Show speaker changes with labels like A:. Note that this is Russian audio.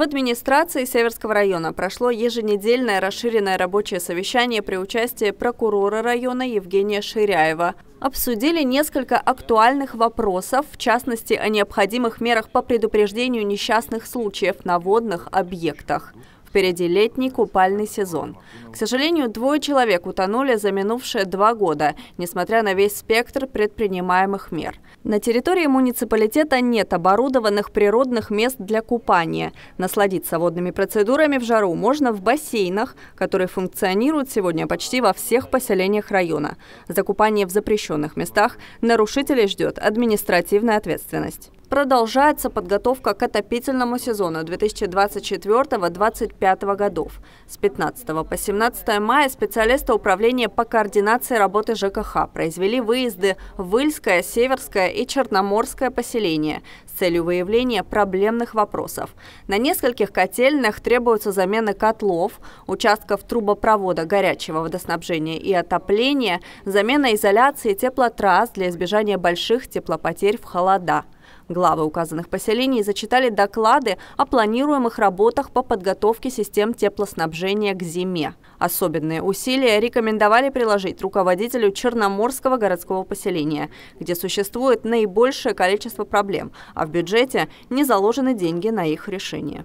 A: В администрации Северского района прошло еженедельное расширенное рабочее совещание при участии прокурора района Евгения Ширяева. Обсудили несколько актуальных вопросов, в частности, о необходимых мерах по предупреждению несчастных случаев на водных объектах. Впереди летний купальный сезон. К сожалению, двое человек утонули за минувшие два года, несмотря на весь спектр предпринимаемых мер. На территории муниципалитета нет оборудованных природных мест для купания. Насладиться водными процедурами в жару можно в бассейнах, которые функционируют сегодня почти во всех поселениях района. За купание в запрещенных местах нарушителей ждет административная ответственность. Продолжается подготовка к отопительному сезону 2024-2025 годов. С 15 по 17 мая специалисты Управления по координации работы ЖКХ произвели выезды в Ильское, Северское и Черноморское поселение с целью выявления проблемных вопросов. На нескольких котельных требуются замены котлов, участков трубопровода горячего водоснабжения и отопления, замена изоляции теплотрасс для избежания больших теплопотерь в холода. Главы указанных поселений зачитали доклады о планируемых работах по подготовке систем теплоснабжения к зиме. Особенные усилия рекомендовали приложить руководителю Черноморского городского поселения, где существует наибольшее количество проблем, а в бюджете не заложены деньги на их решение.